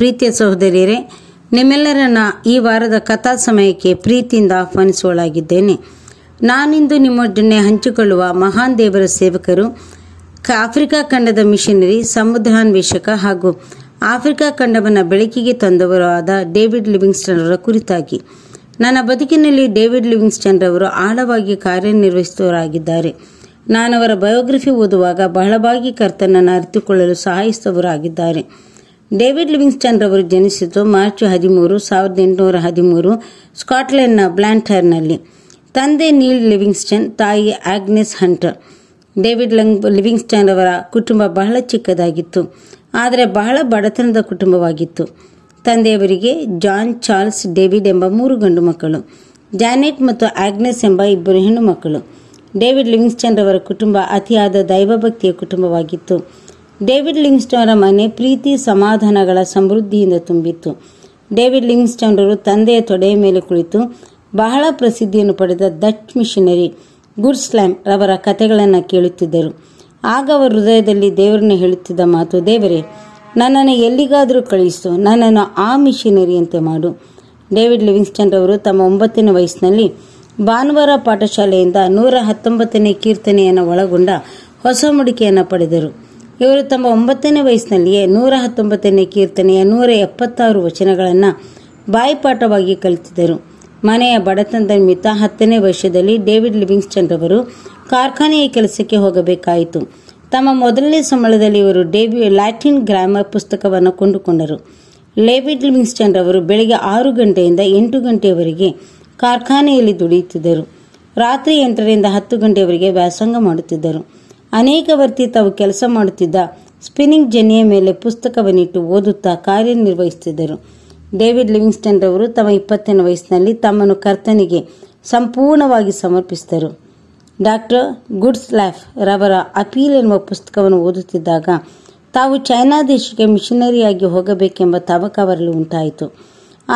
ಪ್ರೀತಿಯ ಸಹೋದರಿಯರೇ ನಿಮ್ಮೆಲ್ಲರನ್ನ ಈ ವಾರದ ಕಥಾ ಸಮಯಕ್ಕೆ ಪ್ರೀತಿಯಿಂದ ಆಹ್ವಾನಿಸುವಳಾಗಿದ್ದೇನೆ ನಾನಿಂದು ನಿಮ್ಮೊಡನೆ ಹಂಚಿಕೊಳ್ಳುವ ಮಹಾನ್ ದೇವರ ಸೇವಕರು ಆಫ್ರಿಕಾ ಖಂಡದ ಮಿಷನರಿ ಸಮುದ್ರಾನ್ವೇಷಕ ಹಾಗೂ ಆಫ್ರಿಕಾ ಖಂಡವನ್ನು ಬೆಳಕಿಗೆ ತಂದವರು ಆದ ಡೇವಿಡ್ ಲಿವಿಂಗ್ಸ್ಟನ್ ಅವರ ಕುರಿತಾಗಿ ನನ್ನ ಬದುಕಿನಲ್ಲಿ ಡೇವಿಡ್ ಲಿವಿಂಗ್ಸ್ಟನ್ ರವರು ಆಳವಾಗಿ ಕಾರ್ಯನಿರ್ವಹಿಸುವವರಾಗಿದ್ದಾರೆ ನಾನವರ ಬಯೋಗ್ರಫಿ ಓದುವಾಗ ಬಹಳವಾಗಿ ಕರ್ತನನ್ನು ಅರಿತುಕೊಳ್ಳಲು ಸಹಾಯಿಸಿದವರಾಗಿದ್ದಾರೆ ಡೇವಿಡ್ ಲಿವಿಂಗ್ಸ್ಟನ್ ರವರು ಜನಿಸಿದ್ದು ಮಾರ್ಚ್ ಹದಿಮೂರು ಸಾವಿರದ ಎಂಟುನೂರ ಹದಿಮೂರು ಸ್ಕಾಟ್ಲೆಂಡ್ನ ಬ್ಲಾಂಟರ್ನಲ್ಲಿ ತಂದೆ ನೀಲ್ ಲಿವಿಂಗ್ಸ್ಟನ್ ತಾಯಿ ಆಗ್ನೆಸ್ ಹಂಟರ್ ಡೇವಿಡ್ ಲಂಗ್ ಲಿವಿಂಗ್ಸ್ಟನ್ ರವರ ಕುಟುಂಬ ಬಹಳ ಚಿಕ್ಕದಾಗಿತ್ತು ಆದರೆ ಬಹಳ ಬಡತನದ ಕುಟುಂಬವಾಗಿತ್ತು ತಂದೆಯವರಿಗೆ ಜಾನ್ ಚಾರ್ಲ್ಸ್ ಡೇವಿಡ್ ಎಂಬ ಮೂರು ಗಂಡು ಮಕ್ಕಳು ಜಾನೆಟ್ ಮತ್ತು ಆಗ್ನೆಸ್ ಎಂಬ ಇಬ್ಬರು ಹೆಣ್ಣು ಮಕ್ಕಳು ಡೇವಿಡ್ ಲಿವಿಂಗ್ಸ್ಟನ್ ರವರ ಕುಟುಂಬ ಅತಿಯಾದ ದೈವಭಕ್ತಿಯ ಕುಟುಂಬವಾಗಿತ್ತು ಡೇವಿಡ್ ಅವರ ಮನೆ ಪ್ರೀತಿ ಸಮಾಧಾನಗಳ ಸಮೃದ್ಧಿಯಿಂದ ತುಂಬಿತ್ತು ಡೇವಿಡ್ ಲಿಂಗ್ಸ್ಟನ್ರವರು ತಂದೆಯ ತೊಡೆಯ ಮೇಲೆ ಕುಳಿತು ಬಹಳ ಪ್ರಸಿದ್ಧಿಯನ್ನು ಪಡೆದ ಡಚ್ ಮಿಷನರಿ ಗುಡ್ ಸ್ಲ್ಯಾಮ್ ರವರ ಕಥೆಗಳನ್ನು ಕೇಳುತ್ತಿದ್ದರು ಆಗ ಅವರ ಹೃದಯದಲ್ಲಿ ದೇವರನ್ನು ಹೇಳುತ್ತಿದ್ದ ಮಾತು ದೇವರೇ ನನ್ನನ್ನು ಎಲ್ಲಿಗಾದರೂ ಕಳುಹಿಸು ನನ್ನನ್ನು ಆ ಮಿಷನರಿಯಂತೆ ಮಾಡು ಡೇವಿಡ್ ಲಿವಿಂಗ್ಸ್ಟನ್ ಅವರು ತಮ್ಮ ಒಂಬತ್ತನೇ ವಯಸ್ಸಿನಲ್ಲಿ ಭಾನುವಾರ ಪಾಠಶಾಲೆಯಿಂದ ನೂರ ಹತ್ತೊಂಬತ್ತನೇ ಕೀರ್ತನೆಯನ್ನು ಒಳಗೊಂಡ ಹೊಸ ಮುಡಿಕೆಯನ್ನು ಪಡೆದರು ಇವರು ತಮ್ಮ ಒಂಬತ್ತನೇ ವಯಸ್ಸಿನಲ್ಲಿಯೇ ನೂರ ಹತ್ತೊಂಬತ್ತನೇ ಕೀರ್ತನೆಯ ನೂರ ಎಪ್ಪತ್ತಾರು ವಚನಗಳನ್ನು ಬಾಯಿಪಾಠವಾಗಿ ಕಲಿತಿದ್ದರು ಮನೆಯ ಬಡತನದ ನಿಮಿತ್ತ ಹತ್ತನೇ ವರ್ಷದಲ್ಲಿ ಡೇವಿಡ್ ಲಿವಿಂಗ್ಸ್ಟನ್ ರವರು ಕಾರ್ಖಾನೆಯ ಕೆಲಸಕ್ಕೆ ಹೋಗಬೇಕಾಯಿತು ತಮ್ಮ ಮೊದಲನೇ ಸಂಬಳದಲ್ಲಿ ಇವರು ಡೇವಿ ಲ್ಯಾಟಿನ್ ಗ್ರಾಮರ್ ಪುಸ್ತಕವನ್ನು ಕೊಂಡುಕೊಂಡರು ಲೇವಿಡ್ ಲಿವಿಂಗ್ಸ್ಟನ್ ರವರು ಬೆಳಗ್ಗೆ ಆರು ಗಂಟೆಯಿಂದ ಎಂಟು ಗಂಟೆಯವರೆಗೆ ಕಾರ್ಖಾನೆಯಲ್ಲಿ ದುಡಿಯುತ್ತಿದ್ದರು ರಾತ್ರಿ ಎಂಟರಿಂದ ಹತ್ತು ಗಂಟೆಯವರೆಗೆ ವ್ಯಾಸಂಗ ಮಾಡುತ್ತಿದ್ದರು ಅನೇಕ ವರ್ತಿ ತಾವು ಕೆಲಸ ಮಾಡುತ್ತಿದ್ದ ಸ್ಪಿನ್ನಿಂಗ್ ಜನಿಯ ಮೇಲೆ ಪುಸ್ತಕವನ್ನಿಟ್ಟು ಓದುತ್ತಾ ಕಾರ್ಯನಿರ್ವಹಿಸುತ್ತಿದ್ದರು ಡೇವಿಡ್ ಲಿವಿಂಗ್ಸ್ಟನ್ ರವರು ತಮ್ಮ ಇಪ್ಪತ್ತನೇ ವಯಸ್ಸಿನಲ್ಲಿ ತಮ್ಮನ್ನು ಕರ್ತನಿಗೆ ಸಂಪೂರ್ಣವಾಗಿ ಸಮರ್ಪಿಸಿದರು ಡಾಕ್ಟರ್ ಗುಡ್ಸ್ ಲೈಫ್ ರವರ ಅಪೀಲ್ ಎನ್ನುವ ಪುಸ್ತಕವನ್ನು ಓದುತ್ತಿದ್ದಾಗ ತಾವು ಚೈನಾ ದೇಶಕ್ಕೆ ಮಿಷನರಿಯಾಗಿ ಹೋಗಬೇಕೆಂಬ ತವಕ ಬರಲು ಉಂಟಾಯಿತು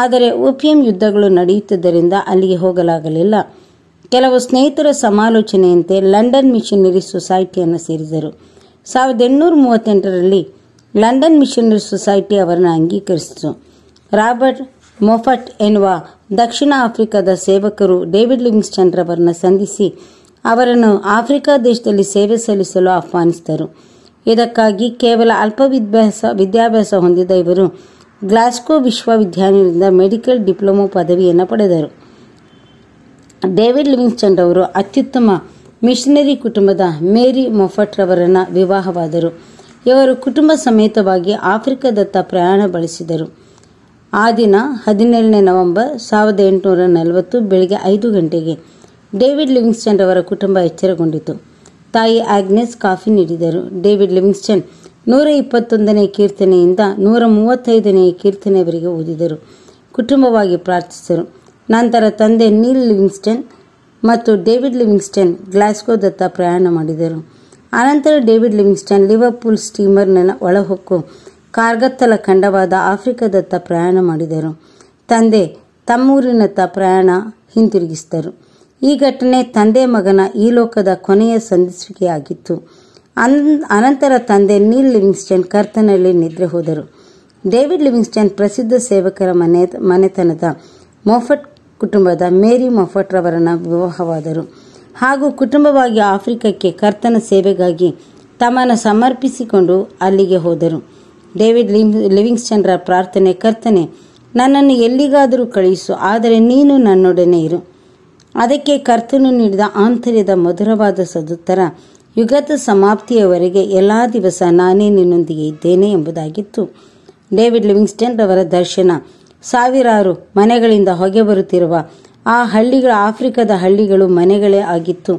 ಆದರೆ ಓಪಿಎಂ ಯುದ್ಧಗಳು ನಡೆಯುತ್ತಿದ್ದರಿಂದ ಅಲ್ಲಿಗೆ ಹೋಗಲಾಗಲಿಲ್ಲ ಕೆಲವು ಸ್ನೇಹಿತರ ಸಮಾಲೋಚನೆಯಂತೆ ಲಂಡನ್ ಮಿಷನರಿ ಸೊಸೈಟಿಯನ್ನು ಸೇರಿದರು ಸಾವಿರದ ಎಂಟುನೂರ ಮೂವತ್ತೆಂಟರಲ್ಲಿ ಲಂಡನ್ ಮಿಷನರಿ ಸೊಸೈಟಿ ಅವರನ್ನು ಅಂಗೀಕರಿಸಿತು ರಾಬರ್ಟ್ ಮೊಫಟ್ ಎನ್ನುವ ದಕ್ಷಿಣ ಆಫ್ರಿಕಾದ ಸೇವಕರು ಡೇವಿಡ್ ಲಿವಿಂಗ್ಸ್ಟನ್ ಅವರನ್ನು ಸಂಧಿಸಿ ಅವರನ್ನು ಆಫ್ರಿಕಾ ದೇಶದಲ್ಲಿ ಸೇವೆ ಸಲ್ಲಿಸಲು ಆಹ್ವಾನಿಸಿದರು ಇದಕ್ಕಾಗಿ ಕೇವಲ ಅಲ್ಪ ವಿದ್ಯಾಭ್ಯಾಸ ವಿದ್ಯಾಭ್ಯಾಸ ಹೊಂದಿದ ಇವರು ಗ್ಲಾಸ್ಕೋ ವಿಶ್ವವಿದ್ಯಾಲಯದಿಂದ ಮೆಡಿಕಲ್ ಡಿಪ್ಲೊಮೊ ಪದವಿಯನ್ನು ಪಡೆದರು ಡೇವಿಡ್ ಲಿವಿಂಗ್ಸ್ಟನ್ ಅವರು ಅತ್ಯುತ್ತಮ ಮಿಷನರಿ ಕುಟುಂಬದ ಮೇರಿ ಮೊಫಟ್ ರವರನ್ನ ವಿವಾಹವಾದರು ಇವರು ಕುಟುಂಬ ಸಮೇತವಾಗಿ ಆಫ್ರಿಕಾದತ್ತ ಪ್ರಯಾಣ ಬಳಸಿದರು ಆ ದಿನ ಹದಿನೇಳನೇ ನವೆಂಬರ್ ಸಾವಿರದ ಎಂಟುನೂರ ನಲವತ್ತು ಬೆಳಗ್ಗೆ ಐದು ಗಂಟೆಗೆ ಡೇವಿಡ್ ಲಿವಿಂಗ್ಸ್ಟನ್ ಅವರ ಕುಟುಂಬ ಎಚ್ಚರಗೊಂಡಿತು ತಾಯಿ ಆಗ್ನೆಸ್ ಕಾಫಿ ನೀಡಿದರು ಡೇವಿಡ್ ಲಿವಿಂಗ್ಸ್ಟನ್ ನೂರ ಇಪ್ಪತ್ತೊಂದನೇ ಕೀರ್ತನೆಯಿಂದ ನೂರ ಮೂವತ್ತೈದನೇ ಕೀರ್ತನೆಯವರೆಗೆ ಓದಿದರು ಕುಟುಂಬವಾಗಿ ಪ್ರಾರ್ಥಿಸಿದರು ನಂತರ ತಂದೆ ನೀಲ್ ಲಿವಿಂಗ್ಸ್ಟನ್ ಮತ್ತು ಡೇವಿಡ್ ಲಿವಿಂಗ್ಸ್ಟನ್ ಗ್ಲಾಸ್ಗೋದತ್ತ ಪ್ರಯಾಣ ಮಾಡಿದರು ಅನಂತರ ಡೇವಿಡ್ ಲಿವಿಂಗ್ಸ್ಟನ್ ಲಿವರ್ಪೂಲ್ ಸ್ಟೀಮರ್ನ ಒಳಹೊಕ್ಕು ಕಾರ್ಗತ್ತಲ ಖಂಡವಾದ ಆಫ್ರಿಕಾದತ್ತ ಪ್ರಯಾಣ ಮಾಡಿದರು ತಂದೆ ತಮ್ಮೂರಿನತ್ತ ಪ್ರಯಾಣ ಹಿಂತಿರುಗಿಸಿದರು ಈ ಘಟನೆ ತಂದೆ ಮಗನ ಈ ಲೋಕದ ಕೊನೆಯ ಸಂದಿಸುವಿಕೆಯಾಗಿತ್ತು ಅನ್ ಅನಂತರ ತಂದೆ ನೀಲ್ ಲಿವಿಂಗ್ಸ್ಟನ್ ಕರ್ತನಲ್ಲಿ ನಿದ್ರೆ ಹೋದರು ಡೇವಿಡ್ ಲಿವಿಂಗ್ಸ್ಟನ್ ಪ್ರಸಿದ್ಧ ಸೇವಕರ ಮನೆ ಮನೆತನದ ಮೊಫಟ್ ಕುಟುಂಬದ ಮೇರಿ ರವರನ್ನ ವಿವಾಹವಾದರು ಹಾಗೂ ಕುಟುಂಬವಾಗಿ ಆಫ್ರಿಕಾಕ್ಕೆ ಕರ್ತನ ಸೇವೆಗಾಗಿ ತಮ್ಮನ್ನು ಸಮರ್ಪಿಸಿಕೊಂಡು ಅಲ್ಲಿಗೆ ಹೋದರು ಡೇವಿಡ್ ಲಿವಿಂಗ್ಸ್ಟನ್ರ ಪ್ರಾರ್ಥನೆ ಕರ್ತನೆ ನನ್ನನ್ನು ಎಲ್ಲಿಗಾದರೂ ಕಳುಹಿಸು ಆದರೆ ನೀನು ನನ್ನೊಡನೆ ಇರು ಅದಕ್ಕೆ ಕರ್ತನು ನೀಡಿದ ಆಂತರ್ಯದ ಮಧುರವಾದ ಸದುತ್ತರ ಯುಗದ ಸಮಾಪ್ತಿಯವರೆಗೆ ಎಲ್ಲ ದಿವಸ ನಾನೇ ನಿನ್ನೊಂದಿಗೆ ಇದ್ದೇನೆ ಎಂಬುದಾಗಿತ್ತು ಡೇವಿಡ್ ಲಿವಿಂಗ್ಸ್ಟನ್ ರವರ ದರ್ಶನ ಸಾವಿರಾರು ಮನೆಗಳಿಂದ ಹೊಗೆ ಬರುತ್ತಿರುವ ಆ ಹಳ್ಳಿಗಳ ಆಫ್ರಿಕಾದ ಹಳ್ಳಿಗಳು ಮನೆಗಳೇ ಆಗಿತ್ತು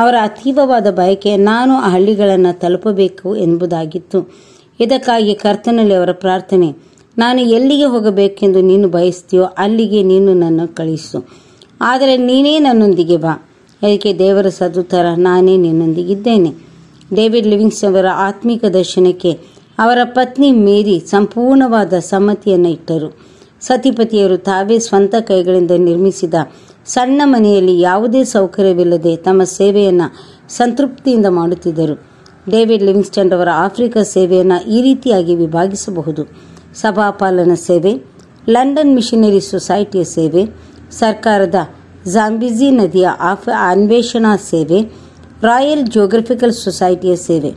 ಅವರ ಅತೀವವಾದ ಬಯಕೆ ನಾನು ಆ ಹಳ್ಳಿಗಳನ್ನು ತಲುಪಬೇಕು ಎಂಬುದಾಗಿತ್ತು ಇದಕ್ಕಾಗಿ ಕರ್ತನಲ್ಲಿ ಅವರ ಪ್ರಾರ್ಥನೆ ನಾನು ಎಲ್ಲಿಗೆ ಹೋಗಬೇಕೆಂದು ನೀನು ಬಯಸ್ತೀಯೋ ಅಲ್ಲಿಗೆ ನೀನು ನನ್ನ ಕಳಿಸು ಆದರೆ ನೀನೇ ನನ್ನೊಂದಿಗೆ ಬಾ ಅದಕ್ಕೆ ದೇವರ ಥರ ನಾನೇ ನಿನ್ನೊಂದಿಗಿದ್ದೇನೆ ಡೇವಿಡ್ ಲಿವಿಂಗ್ಸ್ ಅವರ ಆತ್ಮಿಕ ದರ್ಶನಕ್ಕೆ ಅವರ ಪತ್ನಿ ಮೇರಿ ಸಂಪೂರ್ಣವಾದ ಸಮ್ಮತಿಯನ್ನು ಇಟ್ಟರು ಸತಿಪತಿಯರು ತಾವೇ ಸ್ವಂತ ಕೈಗಳಿಂದ ನಿರ್ಮಿಸಿದ ಸಣ್ಣ ಮನೆಯಲ್ಲಿ ಯಾವುದೇ ಸೌಕರ್ಯವಿಲ್ಲದೆ ತಮ್ಮ ಸೇವೆಯನ್ನು ಸಂತೃಪ್ತಿಯಿಂದ ಮಾಡುತ್ತಿದ್ದರು ಡೇವಿಡ್ ಲಿವಿಂಗ್ಸ್ಟನ್ ಅವರ ಆಫ್ರಿಕಾ ಸೇವೆಯನ್ನು ಈ ರೀತಿಯಾಗಿ ವಿಭಾಗಿಸಬಹುದು ಸಭಾಪಾಲನ ಸೇವೆ ಲಂಡನ್ ಮಿಷನರಿ ಸೊಸೈಟಿಯ ಸೇವೆ ಸರ್ಕಾರದ ಝಾಂಬಿಜಿ ನದಿಯ ಆಫ್ ಅನ್ವೇಷಣಾ ಸೇವೆ ರಾಯಲ್ ಜಿಯೋಗ್ರಫಿಕಲ್ ಸೊಸೈಟಿಯ ಸೇವೆ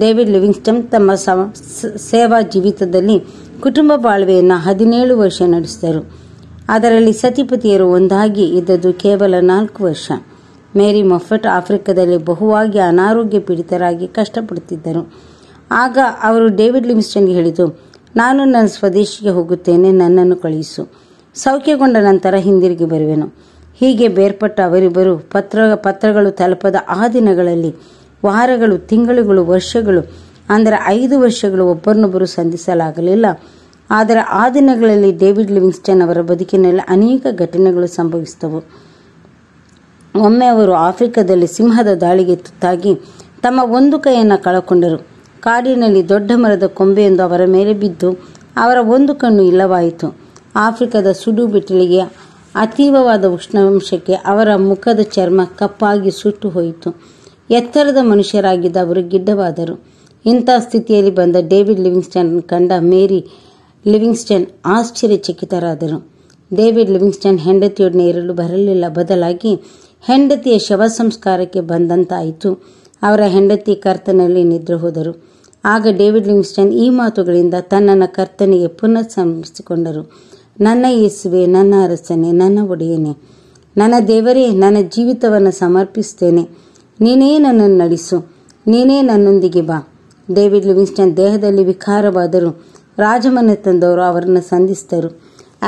ಡೇವಿಡ್ ಲಿವಿಂಗ್ಸ್ಟನ್ ತಮ್ಮ ಸೇವಾ ಜೀವಿತದಲ್ಲಿ ಕುಟುಂಬ ಬಾಳ್ವೆಯನ್ನು ಹದಿನೇಳು ವರ್ಷ ನಡೆಸಿದರು ಅದರಲ್ಲಿ ಸತಿಪತಿಯರು ಒಂದಾಗಿ ಇದ್ದದ್ದು ಕೇವಲ ನಾಲ್ಕು ವರ್ಷ ಮೇರಿ ಮೊಫಟ್ ಆಫ್ರಿಕಾದಲ್ಲಿ ಬಹುವಾಗಿ ಅನಾರೋಗ್ಯ ಪೀಡಿತರಾಗಿ ಕಷ್ಟಪಡುತ್ತಿದ್ದರು ಆಗ ಅವರು ಡೇವಿಡ್ ಲಿಮ್ಸ್ಟನ್ಗೆ ಹೇಳಿತು ನಾನು ನನ್ನ ಸ್ವದೇಶಿಗೆ ಹೋಗುತ್ತೇನೆ ನನ್ನನ್ನು ಕಳುಹಿಸು ಸೌಖ್ಯಗೊಂಡ ನಂತರ ಹಿಂದಿರುಗಿ ಬರುವೆನು ಹೀಗೆ ಬೇರ್ಪಟ್ಟ ಅವರಿಬ್ಬರು ಪತ್ರ ಪತ್ರಗಳು ತಲುಪದ ಆ ದಿನಗಳಲ್ಲಿ ವಾರಗಳು ತಿಂಗಳುಗಳು ವರ್ಷಗಳು ಅಂದರೆ ಐದು ವರ್ಷಗಳು ಒಬ್ಬರನ್ನೊಬ್ಬರು ಸಂಧಿಸಲಾಗಲಿಲ್ಲ ಆದರೆ ಆ ದಿನಗಳಲ್ಲಿ ಡೇವಿಡ್ ಲಿವಿಂಗ್ಸ್ಟನ್ ಅವರ ಬದುಕಿನಲ್ಲಿ ಅನೇಕ ಘಟನೆಗಳು ಸಂಭವಿಸಿದವು ಒಮ್ಮೆ ಅವರು ಆಫ್ರಿಕಾದಲ್ಲಿ ಸಿಂಹದ ದಾಳಿಗೆ ತುತ್ತಾಗಿ ತಮ್ಮ ಒಂದು ಕೈಯನ್ನು ಕಳಕೊಂಡರು ಕಾಡಿನಲ್ಲಿ ದೊಡ್ಡ ಮರದ ಕೊಂಬೆಯೊಂದು ಅವರ ಮೇಲೆ ಬಿದ್ದು ಅವರ ಒಂದು ಕಣ್ಣು ಇಲ್ಲವಾಯಿತು ಆಫ್ರಿಕಾದ ಸುಡು ಬಿಟ್ಟಲಿಗೆ ಅತೀವವಾದ ಉಷ್ಣಾಂಶಕ್ಕೆ ಅವರ ಮುಖದ ಚರ್ಮ ಕಪ್ಪಾಗಿ ಸುಟ್ಟು ಹೋಯಿತು ಎತ್ತರದ ಮನುಷ್ಯರಾಗಿದ್ದ ಅವರು ಗಿಡ್ಡವಾದರು ಇಂಥ ಸ್ಥಿತಿಯಲ್ಲಿ ಬಂದ ಡೇವಿಡ್ ಲಿವಿಂಗ್ಸ್ಟನ್ ಕಂಡ ಮೇರಿ ಲಿವಿಂಗ್ಸ್ಟನ್ ಆಶ್ಚರ್ಯಚಕಿತರಾದರು ಡೇವಿಡ್ ಲಿವಿಂಗ್ಸ್ಟನ್ ಹೆಂಡತಿಯೊಡನೆ ಇರಲು ಬರಲಿಲ್ಲ ಬದಲಾಗಿ ಹೆಂಡತಿಯ ಶವ ಸಂಸ್ಕಾರಕ್ಕೆ ಬಂದಂತಾಯಿತು ಅವರ ಹೆಂಡತಿ ಕರ್ತನಲ್ಲಿ ನಿದ್ರೆ ಹೋದರು ಆಗ ಡೇವಿಡ್ ಲಿವಿಂಗ್ಸ್ಟನ್ ಈ ಮಾತುಗಳಿಂದ ತನ್ನನ್ನು ಕರ್ತನಿಗೆ ಪುನಃ ಸಮರ್ಪಿಸಿಕೊಂಡರು ನನ್ನ ಯೇಸುವೆ ನನ್ನ ಅರಸನೆ ನನ್ನ ಒಡೆಯನೆ ನನ್ನ ದೇವರೇ ನನ್ನ ಜೀವಿತವನ್ನು ಸಮರ್ಪಿಸ್ತೇನೆ ನೀನೇ ನನ್ನನ್ನು ನಡೆಸು ನೀನೇ ನನ್ನೊಂದಿಗೆ ಬಾ ಡೇವಿಡ್ ಲಿವಿಂಗ್ಸ್ಟನ್ ದೇಹದಲ್ಲಿ ವಿಕಾರವಾದರು ರಾಜಮನೆತನದವರು ಅವರನ್ನು ಸಂಧಿಸಿದರು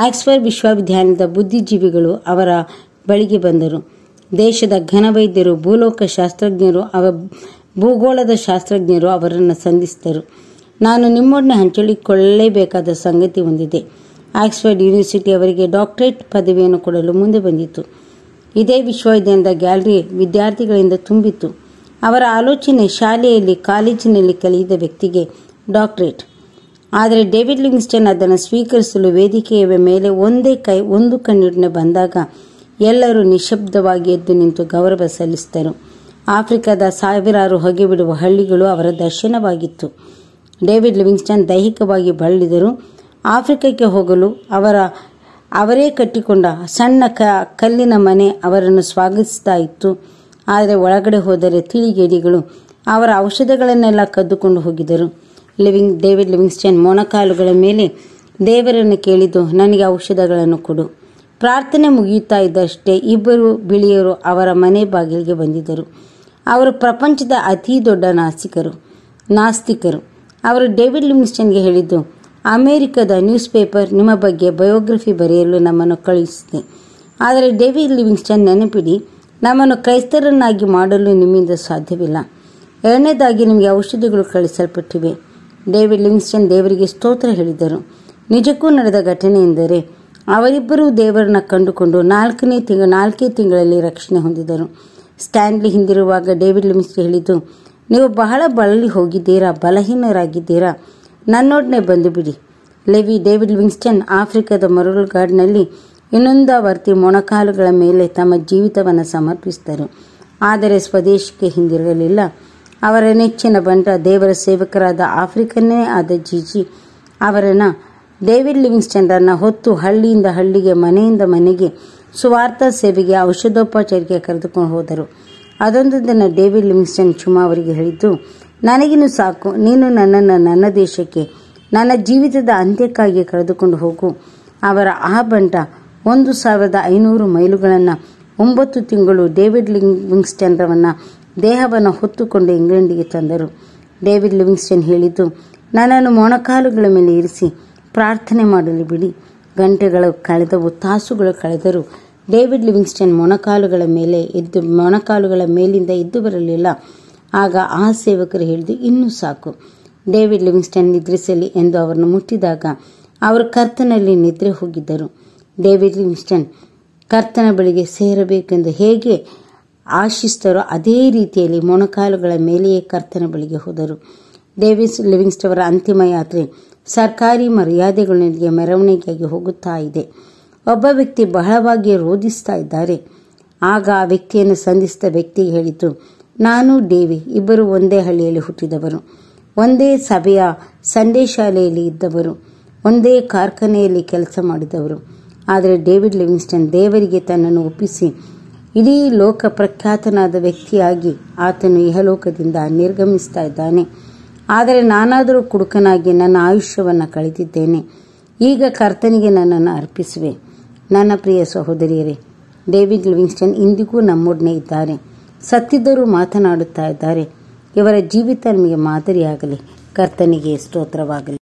ಆಕ್ಸ್ಫರ್ಡ್ ವಿಶ್ವವಿದ್ಯಾಲಯದ ಬುದ್ಧಿಜೀವಿಗಳು ಅವರ ಬಳಿಗೆ ಬಂದರು ದೇಶದ ಘನವೈದ್ಯರು ಭೂಲೋಕ ಶಾಸ್ತ್ರಜ್ಞರು ಅವ ಭೂಗೋಳದ ಶಾಸ್ತ್ರಜ್ಞರು ಅವರನ್ನು ಸಂಧಿಸಿದರು ನಾನು ನಿಮ್ಮೊಡನೆ ಹಂಚಿಕೊಳ್ಳಲೇಬೇಕಾದ ಸಂಗತಿ ಹೊಂದಿದೆ ಆಕ್ಸ್ಫರ್ಡ್ ಯೂನಿವರ್ಸಿಟಿ ಅವರಿಗೆ ಡಾಕ್ಟರೇಟ್ ಪದವಿಯನ್ನು ಕೊಡಲು ಮುಂದೆ ಬಂದಿತ್ತು ಇದೇ ವಿಶ್ವವಿದ್ಯಾಲಯದ ಗ್ಯಾಲರಿ ವಿದ್ಯಾರ್ಥಿಗಳಿಂದ ತುಂಬಿತ್ತು ಅವರ ಆಲೋಚನೆ ಶಾಲೆಯಲ್ಲಿ ಕಾಲೇಜಿನಲ್ಲಿ ಕಲಿದ ವ್ಯಕ್ತಿಗೆ ಡಾಕ್ಟರೇಟ್ ಆದರೆ ಡೇವಿಡ್ ಲಿಂಗ್ಸ್ಟನ್ ಅದನ್ನು ಸ್ವೀಕರಿಸಲು ವೇದಿಕೆಯ ಮೇಲೆ ಒಂದೇ ಕೈ ಒಂದು ಕಣ್ಣೀರನ್ನು ಬಂದಾಗ ಎಲ್ಲರೂ ನಿಶಬ್ದವಾಗಿ ಎದ್ದು ನಿಂತು ಗೌರವ ಸಲ್ಲಿಸಿದರು ಆಫ್ರಿಕಾದ ಸಾವಿರಾರು ಹೊಗೆ ಬಿಡುವ ಹಳ್ಳಿಗಳು ಅವರ ದರ್ಶನವಾಗಿತ್ತು ಡೇವಿಡ್ ಲಿವಿಂಗ್ಸ್ಟನ್ ದೈಹಿಕವಾಗಿ ಬಳಲಿದರು ಆಫ್ರಿಕಕ್ಕೆ ಹೋಗಲು ಅವರ ಅವರೇ ಕಟ್ಟಿಕೊಂಡ ಸಣ್ಣ ಕ ಕಲ್ಲಿನ ಮನೆ ಅವರನ್ನು ಸ್ವಾಗತಿಸ್ತಾ ಇತ್ತು ಆದರೆ ಒಳಗಡೆ ಹೋದರೆ ತಿಳಿಗೇಡಿಗಳು ಅವರ ಔಷಧಗಳನ್ನೆಲ್ಲ ಕದ್ದುಕೊಂಡು ಹೋಗಿದ್ದರು ಲಿವಿಂಗ್ ಡೇವಿಡ್ ಲಿವಿಂಗ್ಸ್ಟನ್ ಮೊಣಕಾಲುಗಳ ಮೇಲೆ ದೇವರನ್ನು ಕೇಳಿದ್ದು ನನಗೆ ಔಷಧಗಳನ್ನು ಕೊಡು ಪ್ರಾರ್ಥನೆ ಮುಗಿಯುತ್ತಾ ಇದ್ದಷ್ಟೇ ಇಬ್ಬರು ಬಿಳಿಯರು ಅವರ ಮನೆ ಬಾಗಿಲಿಗೆ ಬಂದಿದ್ದರು ಅವರು ಪ್ರಪಂಚದ ಅತಿ ದೊಡ್ಡ ನಾಸ್ತಿಕರು ನಾಸ್ತಿಕರು ಅವರು ಡೇವಿಡ್ ಲಿವಿಂಗ್ಸ್ಟನ್ಗೆ ಹೇಳಿದ್ದು ಅಮೆರಿಕದ ನ್ಯೂಸ್ ಪೇಪರ್ ನಿಮ್ಮ ಬಗ್ಗೆ ಬಯೋಗ್ರಫಿ ಬರೆಯಲು ನಮ್ಮನ್ನು ಕಳುಹಿಸಿದೆ ಆದರೆ ಡೇವಿಡ್ ಲಿವಿಂಗ್ಸ್ಟನ್ ನೆನಪಿಡಿ ನಮ್ಮನ್ನು ಕ್ರೈಸ್ತರನ್ನಾಗಿ ಮಾಡಲು ನಿಮ್ಮಿಂದ ಸಾಧ್ಯವಿಲ್ಲ ಎರಡನೇದಾಗಿ ನಿಮಗೆ ಔಷಧಿಗಳು ಕಳಿಸಲ್ಪಟ್ಟಿವೆ ಡೇವಿಡ್ ಲಿಂಗ್ಸ್ಟನ್ ದೇವರಿಗೆ ಸ್ತೋತ್ರ ಹೇಳಿದರು ನಿಜಕ್ಕೂ ನಡೆದ ಘಟನೆ ಎಂದರೆ ಅವರಿಬ್ಬರೂ ದೇವರನ್ನ ಕಂಡುಕೊಂಡು ನಾಲ್ಕನೇ ತಿಂಗಳು ನಾಲ್ಕೇ ತಿಂಗಳಲ್ಲಿ ರಕ್ಷಣೆ ಹೊಂದಿದರು ಸ್ಟ್ಯಾನ್ಲಿ ಹಿಂದಿರುವಾಗ ಡೇವಿಡ್ ಲಿಮ್ಸ್ಟೆ ಹೇಳಿದ್ದು ನೀವು ಬಹಳ ಬಳಲಿ ಹೋಗಿದ್ದೀರಾ ಬಲಹೀನರಾಗಿದ್ದೀರಾ ನನ್ನೊಡನೆ ಬಂದು ಬಿಡಿ ಲೆವಿ ಡೇವಿಡ್ ವಿಂಗ್ಸ್ಟನ್ ಆಫ್ರಿಕಾದ ಮರಳುಗಾಡ್ನಲ್ಲಿ ಇನ್ನೊಂದಾವರ್ತಿ ಮೊಣಕಾಲುಗಳ ಮೇಲೆ ತಮ್ಮ ಜೀವಿತವನ್ನು ಸಮರ್ಪಿಸಿದರು ಆದರೆ ಸ್ವದೇಶಕ್ಕೆ ಹಿಂದಿರಲಿಲ್ಲ ಅವರ ನೆಚ್ಚಿನ ಬಂಟ ದೇವರ ಸೇವಕರಾದ ಆಫ್ರಿಕನ್ನೇ ಆದ ಜಿಜಿ ಅವರನ್ನು ಡೇವಿಡ್ ಲಿವಿಂಗ್ಸ್ಟನ್ರನ್ನು ಹೊತ್ತು ಹಳ್ಳಿಯಿಂದ ಹಳ್ಳಿಗೆ ಮನೆಯಿಂದ ಮನೆಗೆ ಸುವಾರ್ಥ ಸೇವೆಗೆ ಔಷಧೋಪಚಾರಿಕೆ ಕರೆದುಕೊಂಡು ಹೋದರು ಅದೊಂದು ದಿನ ಡೇವಿಡ್ ಲಿವಿಂಗ್ಸ್ಟನ್ ಚುಮಾ ಅವರಿಗೆ ಹೇಳಿದ್ದು ನನಗಿನ್ನು ಸಾಕು ನೀನು ನನ್ನನ್ನು ನನ್ನ ದೇಶಕ್ಕೆ ನನ್ನ ಜೀವಿತದ ಅಂತ್ಯಕ್ಕಾಗಿ ಕರೆದುಕೊಂಡು ಹೋಗು ಅವರ ಆ ಬಂಟ ಒಂದು ಸಾವಿರದ ಐನೂರು ಮೈಲುಗಳನ್ನು ಒಂಬತ್ತು ತಿಂಗಳು ಡೇವಿಡ್ ಲಿವಿಂಗ್ಸ್ಟನ್ರವನ್ನ ದೇಹವನ್ನು ಹೊತ್ತುಕೊಂಡು ಇಂಗ್ಲೆಂಡಿಗೆ ತಂದರು ಡೇವಿಡ್ ಲಿವಿಂಗ್ಸ್ಟನ್ ಹೇಳಿದ್ದು ನನ್ನನ್ನು ಮೊಣಕಾಲುಗಳ ಮೇಲೆ ಇರಿಸಿ ಪ್ರಾರ್ಥನೆ ಮಾಡಲು ಬಿಡಿ ಗಂಟೆಗಳು ಕಳೆದವು ತಾಸುಗಳು ಕಳೆದರು ಡೇವಿಡ್ ಲಿವಿಂಗ್ಸ್ಟನ್ ಮೊಣಕಾಲುಗಳ ಮೇಲೆ ಎದ್ದು ಮೊಣಕಾಲುಗಳ ಮೇಲಿಂದ ಎದ್ದು ಬರಲಿಲ್ಲ ಆಗ ಆ ಸೇವಕರು ಹೇಳಿದ್ದು ಇನ್ನೂ ಸಾಕು ಡೇವಿಡ್ ಲಿವಿಂಗ್ಸ್ಟನ್ ನಿದ್ರಿಸಲಿ ಎಂದು ಅವರನ್ನು ಮುಟ್ಟಿದಾಗ ಅವರು ಕರ್ತನಲ್ಲಿ ನಿದ್ರೆ ಹೋಗಿದ್ದರು ಡೇವಿಡ್ ಲಿಂಗ್ಸ್ಟನ್ ಕರ್ತನ ಬಳಿಗೆ ಸೇರಬೇಕೆಂದು ಹೇಗೆ ಆಶಿಸ್ತರೋ ಅದೇ ರೀತಿಯಲ್ಲಿ ಮೊಣಕಾಲುಗಳ ಮೇಲೆಯೇ ಕರ್ತನ ಬಳಿಗೆ ಹೋದರು ಡೇವಿಡ್ ಲಿವಿಂಗ್ಸ್ಟ್ ಅವರ ಅಂತಿಮ ಯಾತ್ರೆ ಸರ್ಕಾರಿ ಮರ್ಯಾದೆಗಳೊಂದಿಗೆ ಮೆರವಣಿಗೆಯಾಗಿ ಹೋಗುತ್ತಾ ಇದೆ ಒಬ್ಬ ವ್ಯಕ್ತಿ ಬಹಳವಾಗಿ ರೋಧಿಸ್ತಾ ಇದ್ದಾರೆ ಆಗ ಆ ವ್ಯಕ್ತಿಯನ್ನು ಸಂಧಿಸಿದ ವ್ಯಕ್ತಿಗೆ ಹೇಳಿತು ನಾನು ಡೇವಿ ಇಬ್ಬರು ಒಂದೇ ಹಳ್ಳಿಯಲ್ಲಿ ಹುಟ್ಟಿದವರು ಒಂದೇ ಸಭೆಯ ಸಂಡೇ ಶಾಲೆಯಲ್ಲಿ ಇದ್ದವರು ಒಂದೇ ಕಾರ್ಖಾನೆಯಲ್ಲಿ ಕೆಲಸ ಮಾಡಿದವರು ಆದರೆ ಡೇವಿಡ್ ಲಿವಿಂಗ್ಸ್ಟನ್ ದೇವರಿಗೆ ತನ್ನನ್ನು ಒಪ್ಪಿಸಿ ಇಡೀ ಲೋಕ ಪ್ರಖ್ಯಾತನಾದ ವ್ಯಕ್ತಿಯಾಗಿ ಆತನು ಇಹಲೋಕದಿಂದ ನಿರ್ಗಮಿಸ್ತಾ ಇದ್ದಾನೆ ಆದರೆ ನಾನಾದರೂ ಕುಡುಕನಾಗಿ ನನ್ನ ಆಯುಷ್ಯವನ್ನು ಕಳೆದಿದ್ದೇನೆ ಈಗ ಕರ್ತನಿಗೆ ನನ್ನನ್ನು ಅರ್ಪಿಸುವೆ ನನ್ನ ಪ್ರಿಯ ಸಹೋದರಿಯರೇ ಡೇವಿಡ್ ಲಿವಿಂಗ್ಸ್ಟನ್ ಇಂದಿಗೂ ನಮ್ಮೊಡನೆ ಇದ್ದಾರೆ ಸತ್ತಿದ್ದರೂ ಮಾತನಾಡುತ್ತಾ ಇದ್ದಾರೆ ಇವರ ಜೀವಿತ ನಮಗೆ ಮಾದರಿಯಾಗಲಿ ಕರ್ತನಿಗೆ ಸ್ತೋತ್ರವಾಗಲಿ